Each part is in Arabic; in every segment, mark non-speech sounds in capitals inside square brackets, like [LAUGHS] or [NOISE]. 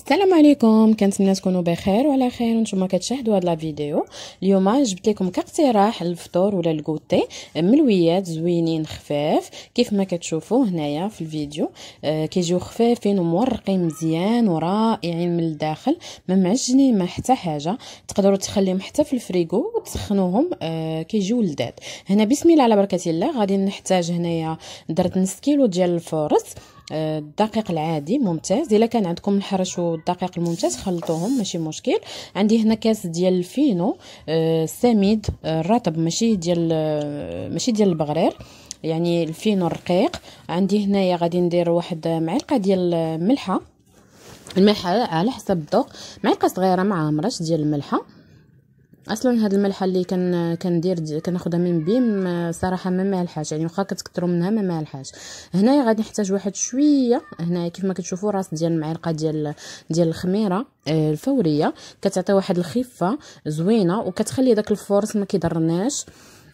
السلام عليكم كنتمنى تكونوا بخير وعلى خير وانتم كتشاهدوا هاد الفيديو اليوم جبت لكم كاقتراح الفطور ولا الكوتي ملويات زوينين خفاف كيف ما كتشوفوا هنايا في الفيديو آه كيجيو خفافين ومورقين مزيان ورائعين من الداخل ما معجنين ما حتى حاجه تقدروا تخليهم حتى في الفريغو وتسخنوهم آه كيجيو لذاذ هنا بسم الله على بركه الله غادي نحتاج هنايا درت نص كيلو ديال الفورس الدقيق العادي ممتاز الا كان عندكم الحرش والدقيق الممتاز خلطوهم ماشي مشكل عندي هنا كاس ديال الفينو السميد آه، الرطب آه، ماشي ديال آه، ماشي ديال البغرير يعني الفينو الرقيق عندي هنايا غادي ندير واحد معلقه ديال الملحه الملحه على حسب الذوق معلقه صغيره مع مرش ديال الملحه اصلا هاد الملحه اللي كان كندير كناخذها من بيم صراحه ما مالحاش يعني واخا كتكثروا منها ما مالحاش هنايا غادي نحتاج واحد شويه هنايا كيف ما كتشوفوا راس ديال المعلقه ديال ديال الخميره آه، الفوريه كتعطي واحد الخفه زوينه وكتخلي داك الفورس ما كيضرناش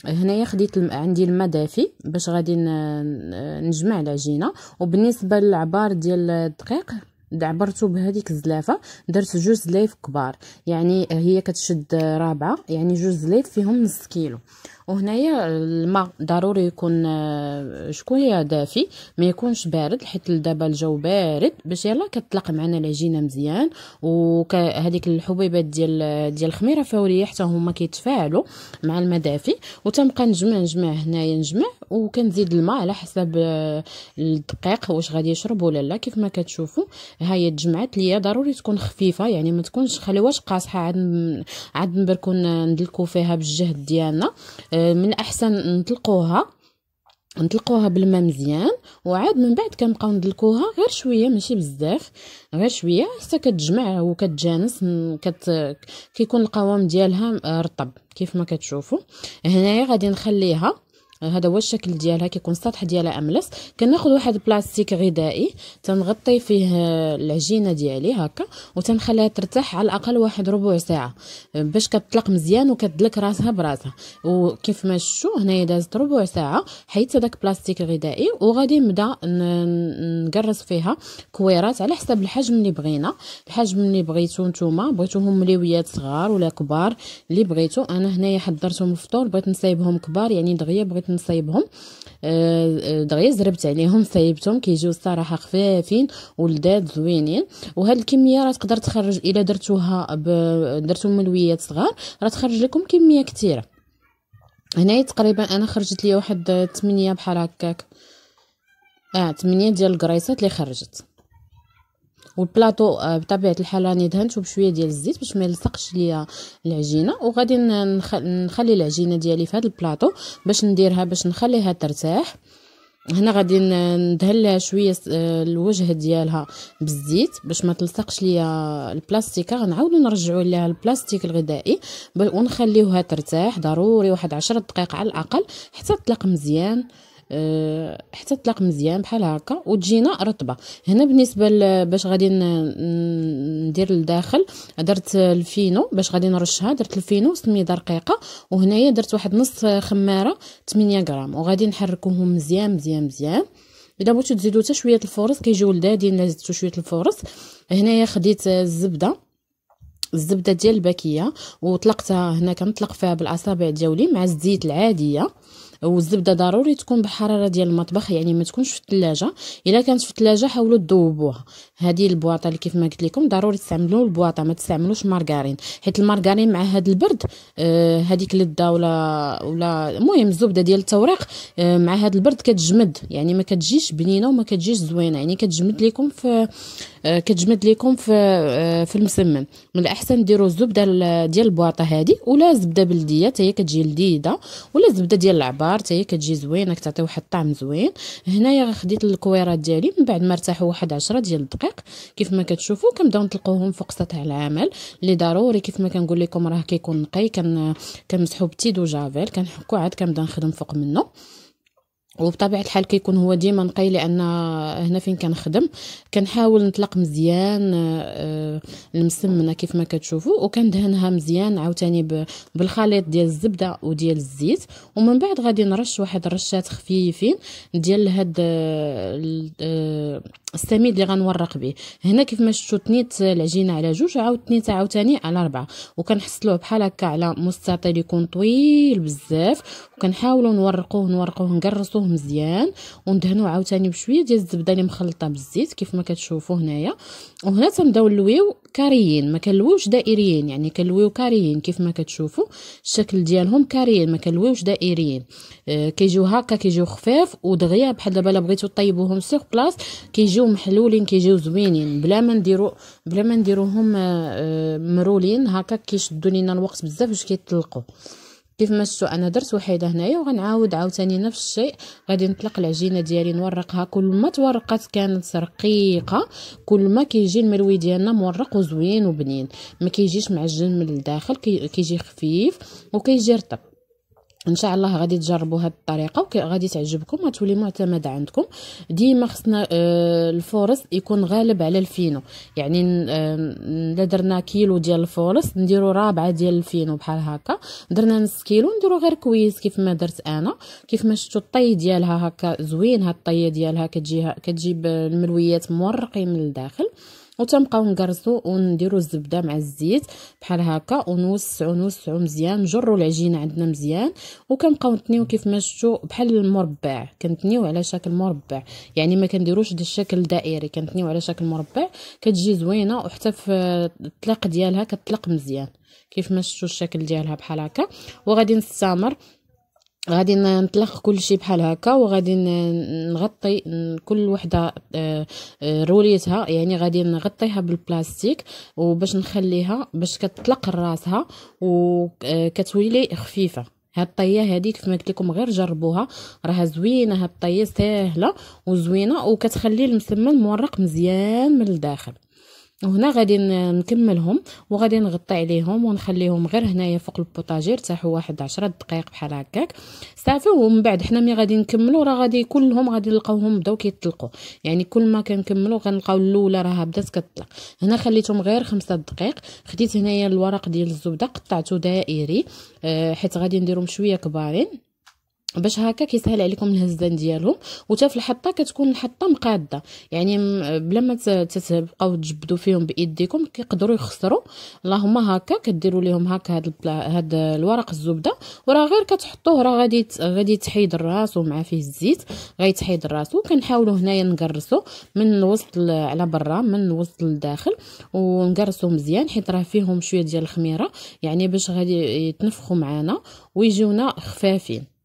هنايا خديت الم... عندي الماء دافي باش غادي نجمع العجينه وبالنسبه للعبار ديال الدقيق عبرتو بهذيك الزلافه درت جوج زلايف كبار يعني آه، هي كتشد رابعه يعني جوج زلايف فيهم نص كيلو وهنايا الماء ضروري يكون آه، شكون دافي ما يكونش بارد حيت دابا الجو بارد باش يلا كتطلق معنا العجينه مزيان وهذيك الحبيبات ديال ديال الخميره فوريه حتى هما كيتفاعلوا مع الماء دافي وتنبقى نجمع نجمع هنايا نجمع وكنزيد الماء على حسب آه، الدقيق واش غادي يشرب ولا لا كيف ما كتشوفوا ها هي تجمعات ليا ضروري تكون خفيفه يعني ما تكونش خليواش قاصحه عاد عاد نبركو ندلكو فيها بالجهد ديالنا آه، من احسن نطلقوها نطلقوها بالماء مزيان وعاد من بعد كنبقاو ندلكوها غير شويه ماشي بزاف غير شويه حتى كتجمع وكتجانس كت كيكون القوام ديالها آه، رطب كيف ما كتشوفوا هنايا غادي نخليها هذا هو الشكل ديالها كيكون السطح ديالها املس كناخذ واحد بلاستيك غذائي تنغطي فيه العجينه ديالي هكا وتنخليها ترتاح على الاقل واحد ربع ساعه باش كتطلق مزيان وكتدلك راسها براسها وكيف ما شفتوا هنايا دازت ربع ساعه حيت هذاك البلاستيك الغذائي وغادي نبدا نقرص فيها كويرات على حسب الحجم اللي بغينا الحجم اللي بغيتو نتوما بغيتوهم مليويات صغار ولا كبار اللي بغيتو انا هنايا حضرتهم الفطور بغيت نسايبهم كبار يعني دغيا بغيت بغيت نصايبهم آه، آه، دغيا زربت عليهم صايبتهم كيجيو الصراحه خفافين ولذاذ زوينين وهاد الكميه راه تقدر تخرج الا درتوها ب... درتو ملويات صغار راه تخرج لكم كميه كثيره هنايا تقريبا انا خرجت لي واحد 8 بحال هكاك اه 8 ديال القريصات اللي خرجت والبلاطو آه، بطبيعه الحال راني دهنته بشويه ديال الزيت باش ما يلصقش ليا العجينه وغادي نخلي العجينه ديالي في هذا البلاطو باش نديرها باش نخليها ترتاح هنا غادي ندهن لها شويه آه، الوجه ديالها بالزيت باش ما تلصقش ليا البلاستيكه غنعاودو نرجعو لها البلاستيك الغذائي ونخليوها ترتاح ضروري واحد عشرة دقائق على الاقل حتى تطلق مزيان آه، حتى تطلق مزيان بحال هكا وتجينا رطبه هنا بالنسبه باش غادي ندير لداخل درت الفينو باش غادي نرشها درت الفينو 600 رقيقه وهنايا درت واحد نص خماره 8 غرام وغادي نحركوهم مزيان مزيان مزيان الا بغيتو تزيدو حتى شويه الفورص كيجيو لذادين الا زدتو شويه الفورص هنايا خديت الزبده الزبده ديال الباكيه وطلقتها هنا كنطلق فيها بالاصابع ديالي مع الزيت العاديه والزبده ضروري تكون بحراره ديال المطبخ يعني ما تكونش في الثلاجه الا كانت في الثلاجه حاولوا تذوبوها هذه البواطه اللي كيف ما قلت لكم ضروري تستعملوا البواطه ما تستعملوش مارغرين حيت المارغرين مع هذا البرد آه هذيك اللذه ولا ولا المهم الزبده ديال التوريق آه مع هذا البرد كتجمد يعني ما كتجيش بنينه وما كتجيش زوينه يعني كتجمد لكم في آه كتجمد لكم في آه في المسمن من الاحسن ديروا الزبده ديال البواطه هذه ولا زبده بلديه حتى هي كتجي لذيذه ولا زبده ديال العبار الخضار حتى هي كتجي زوينه كتعطي واحد الطعم زوين هنايا خديت الكويرات ديالي من بعد ما ارتاحوا واحد 10 ديال الدقائق كيف ما كتشوفوا كنبداو نطلقوهم فوق سطح العمل اللي ضروري كيف ما كنقول لكم راه كيكون نقي كنمسحو بتيدو جافيل كنحكو عاد كنبدا نخدم فوق منه وبطبيعه الحال كيكون هو ديما نقي لان هنا فين كنخدم كنحاول نطلق مزيان آه، آه، المسمنه كيف ما كتشوفوا وكندهنها مزيان عاوتاني بالخليط ديال الزبده وديال الزيت ومن بعد غادي نرش واحد الرشات خفيفين ديال هاد آه، السميد اللي غنورق به هنا كيف ما شفتوا تنيت العجينه على جوج عاود تنيتها عاوتاني على اربعه وكنحصلوه بحال هكا على مستطيل يكون طويل بزاف وكنحاولوا نورقوه نورقوه نقرصوه وغسلوه مزيان وندهنوه عاوتاني بشويه ديال الزبده اللي مخلطه بالزيت كيف ما كتشوفوا هنايا وهنا تنبداو نلويو كاريين ما كنلويوش دائريين يعني كنلويو كاريين كيف ما كتشوفوا الشكل ديالهم كاريين ما كنلويوش دائريين آه كيجيو هكا كيجيو خفاف ودغيا بحال دابا الا بغيتو طيبوهم سيغ بلاص كيجيو محلولين كيجيو زوينين بلا ما نديرو بلا ما نديروهم آه, آه، مرولين هكا كيشدو لينا الوقت بزاف باش كيطلقوا كيف ما شفتوا انا درت وحيده هنايا وغنعاود عاوتاني نفس الشيء غادي نطلق العجينه ديالي نورقها كل ما تورقت كانت رقيقه كل ما كيجي المروي ديالنا مورق وزوين وبنين ما كيجيش معجن من الداخل كيجي خفيف وكيجي رطب ان شاء الله غادي تجربوا هذه الطريقه وغادي تعجبكم وتولي معتمده عندكم ديما خصنا آه، الفورص يكون غالب على الفينو يعني آه، الا درنا كيلو ديال الفورص نديرو رابعه ديال الفينو بحال هكا درنا نص كيلو نديرو غير كويس كيف ما درت انا كيف ما شفتوا الطي ديالها هكا زوين هاد الطيه ديالها كتجيها كتجيب آه، الملويات مورقين من الداخل وتنبقاو نكرزو ونديرو الزبده مع الزيت بحال هكا ونوسعو نوسعو مزيان نجرو العجينه عندنا مزيان وكنبقاو نتنيو كيف ما شفتو بحال المربع كنتنيو على شكل مربع يعني ما كنديروش دي الشكل دائري كنتنيو على شكل مربع كتجي زوينه وحتى في الطلاق ديالها كتطلق مزيان كيف ما شفتو الشكل ديالها بحال هكا وغادي نستمر غادي نطلق كل شيء بحال هكا وغادي نغطي كل وحده آه، آه، روليتها يعني غادي نغطيها بالبلاستيك وباش نخليها باش كتطلق راسها وكتولي آه، خفيفه هاد الطيه هذيك كما قلت لكم غير جربوها راها زوينه هاد الطيه ساهله وزوينه وكتخلي المسمن مورق مزيان من الداخل وهنا غادي نكملهم وغادي نغطي عليهم ونخليهم غير هنايا فوق البوطاجير تاع واحد 10 دقائق بحال هكاك صافي ومن بعد حنا ملي غادي نكملوا راه غادي كلهم غادي نلقاوهم بداو كيطلقوا يعني كل ما كنكملوا غنلقاو الاولى راها بدات كتطلق هنا خليتهم غير خمسة دقائق خديت هنايا الورق ديال الزبده قطعته دائري آه، حيت غادي نديرهم شويه كبارين باش هكا كيسهل عليكم الهزان ديالهم وتا في الحطه كتكون الحطه مقاده يعني بلا ما تتبقاو تجبدوا فيهم بايديكم كيقدروا يخسروا اللهم هكا كديروا لهم هكا هاد هاد الورق الزبده وراه غير كتحطوه راه غادي غادي تحيد الراس ومع فيه الزيت غيتحيد الراس وكنحاولوا هنايا نقرصوا من الوسط على برا من الوسط للداخل ونقرصوا مزيان حيت راه فيهم شويه ديال الخميره يعني باش غادي يتنفخوا معانا ويجيونا خفافين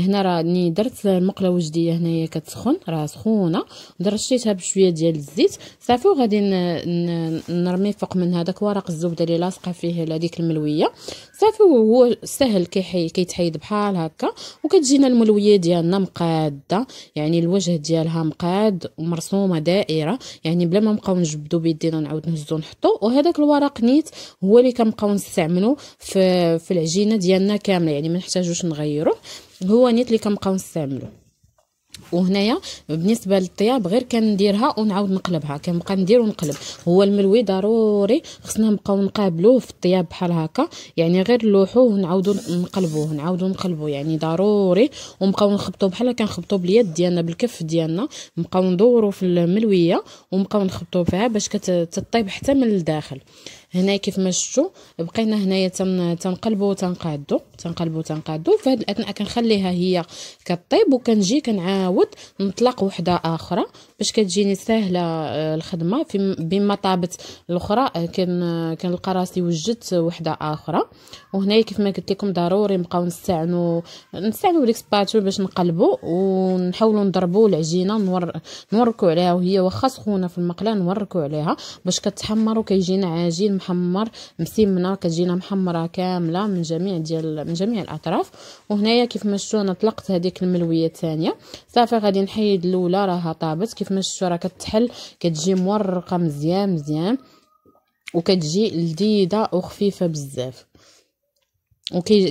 هنا راني درت المقله وجديه هنايا كتسخن راه سخونه درشيتها بشويه ديال الزيت صافي وغادي نرمي فوق من هذاك ورق الزبده اللي لاصقه فيه هذيك الملويه صافي وهو سهل كيحي كيتحيد بحال هكا وكتجينا الملويه ديالنا مقاده يعني الوجه ديالها مقاد ومرسومه دائره يعني بلا ما نبقاو نجبدو بيدينا نعاود نهزو نحطو وهذاك الورق نيت هو اللي كنبقاو نستعملو في في العجينه ديالنا كامله يعني ما نحتاجوش نغيروه هو نيت اللي كنبقاو نستعملو وهنايا بالنسبه للطياب غير كنديرها ونعاود نقلبها كنبقى ندير ونقلب هو الملوي ضروري خصنا نبقاو نقابلوه في الطياب بحال هكا يعني غير نلوحوه ونعاودو نقلبوه نعاودو نقلبو يعني ضروري ونبقاو نخبطو بحال كنخبطو باليد ديالنا بالكف ديالنا نبقاو ندورو في الملويه ونبقاو نخبطو فيها باش كتطيب حتى من الداخل هنا كيف ما شفتوا بقينا هنايا تنقلبوا وتنقادوا تنقلبوا وتنقادوا فهاد الاثناء كنخليها هي كطيب وكنجي كنعاود نطلق وحده اخرى باش كتجيني سهله آه، الخدمه في بما طابت الاخرى آه، كنلقى راسي وجدت وحده اخرى وهنايا كيف ما قلت لكم ضروري نبقاو نستعنوا نستعنوا الاسباتول باش نقلبوا ونحاولوا نضربوا العجينه نور نوركوا عليها وهي واخا سخونه في المقله نوركوا عليها باش كتحمر وكيجينا عجين محمر مسمنه كتجينا محمره كامله من جميع ديال من جميع الاطراف وهنايا كيف ما شفتوا انا طلقت هذيك الملويه الثانيه صافي غادي نحيد الاولى راها طابت كيف ما شفتوا راه كتحل كتجي مورقه مزيان مزيان وكتجي لذيذه وخفيفه بزاف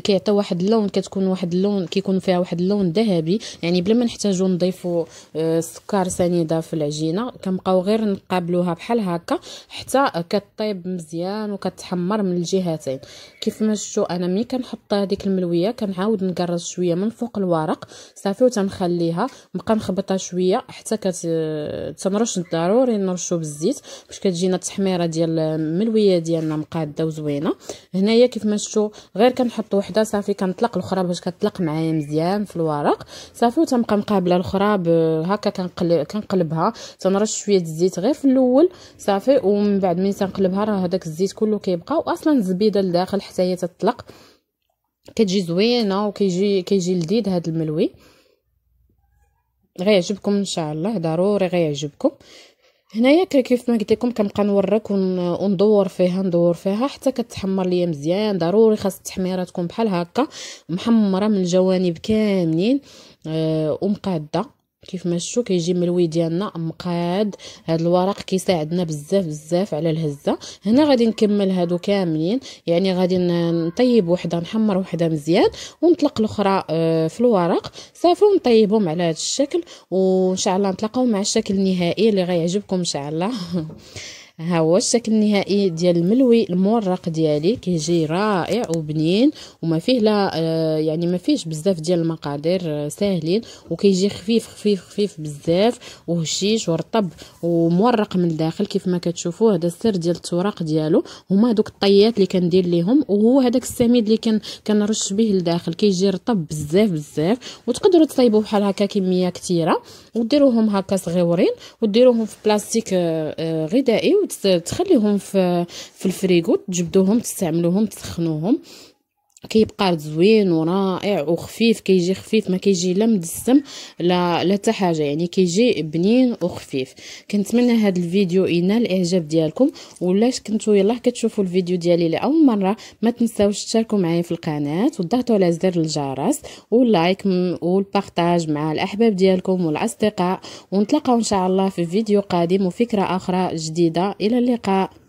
كيعطي واحد اللون كتكون واحد اللون كيكون فيها واحد اللون ذهبي يعني بلا ما نحتاجو نضيفو السكر آه، سنيده في العجينه كنبقاو غير نقابلوها بحال هكا حتى كطيب مزيان وكتحمر من الجهتين كيف ما شفتوا انا ملي كنحط هذيك الملويه كنعاود نكرز شويه من فوق الورق صافي وتنخليها نبقى نخبطها شويه حتى كتنرش ضروري نرشو بالزيت باش كتجينا التحميره ديال الملويه ديالنا مقاده وزوينه هنايا كيف ما شفتوا غير كن كنحط وحده صافي كنطلق الاخرى باش كتطلق معايا مزيان في الورق صافي وتنبقى مقابله الاخرى هكا كنقلب كنقلبها تنرش شويه الزيت غير في الاول صافي ومن بعد ملي تنقلبها راه هذاك الزيت كله كيبقى واصلا الزبيده لداخل حتى هي تطلق كتجي زوينه وكيجي كيجي لذيذ هذا الملوي غيعجبكم ان شاء الله ضروري غيعجبكم هنايا كيف ما قلت لكم كنبقى نورك وندور فيها ندور فيها حتى كتحمر ليا مزيان ضروري خاص التحميره تكون بحال هكا محمره من الجوانب كاملين آه، ومقاده كيف ما شفتوا كيجي ملوي ديالنا مقاد هذا الورق كيساعدنا بزاف بزاف على الهزه هنا غادي نكمل هادو كاملين يعني غادي نطيب وحده نحمر وحده مزيان ونطلق الاخرى آه، في الورق صافي ونطيبهم على هذا الشكل وان شاء الله نتلاقاو مع الشكل النهائي اللي غيعجبكم ان شاء الله [LAUGHS] ها هو الشكل النهائي ديال الملوي المورق ديالي كيجي رائع وبنين وما فيه لا آه، يعني ما فيهش بزاف ديال المقادير آه، ساهلين وكيجي خفيف خفيف خفيف بزاف وهشيش ورطب ومورق من الداخل كيف ما كتشوفوا هذا السر ديال التوراق ديالو هما دوك الطيات اللي كندير ليهم وهو هذاك السميد اللي كان كنرش به لداخل كيجي رطب بزاف بزاف وتقدروا تصايبوه بحال هكا كميه كثيره وديروهم هكا صغيورين وديروهم في بلاستيك آه، غذائي تخليهم في في الفريغو تجبدوهم تستعملوهم تسخنوهم كيبقى زوين ورائع وخفيف كيجي خفيف ما كيجي لا مدسم لا لا حتى حاجه يعني كيجي بنين وخفيف كنتمنى هذا الفيديو ينال الاعجاب ديالكم ولا كنتو يلاه كتشوفوا الفيديو ديالي لاول مره ما تنساوش تشاركوا معايا في القناه وتضغطوا على زر الجرس واللايك والبارطاج مع الاحباب ديالكم والاصدقاء ونتلاقاو ان شاء الله في فيديو قادم وفكره اخرى جديده الى اللقاء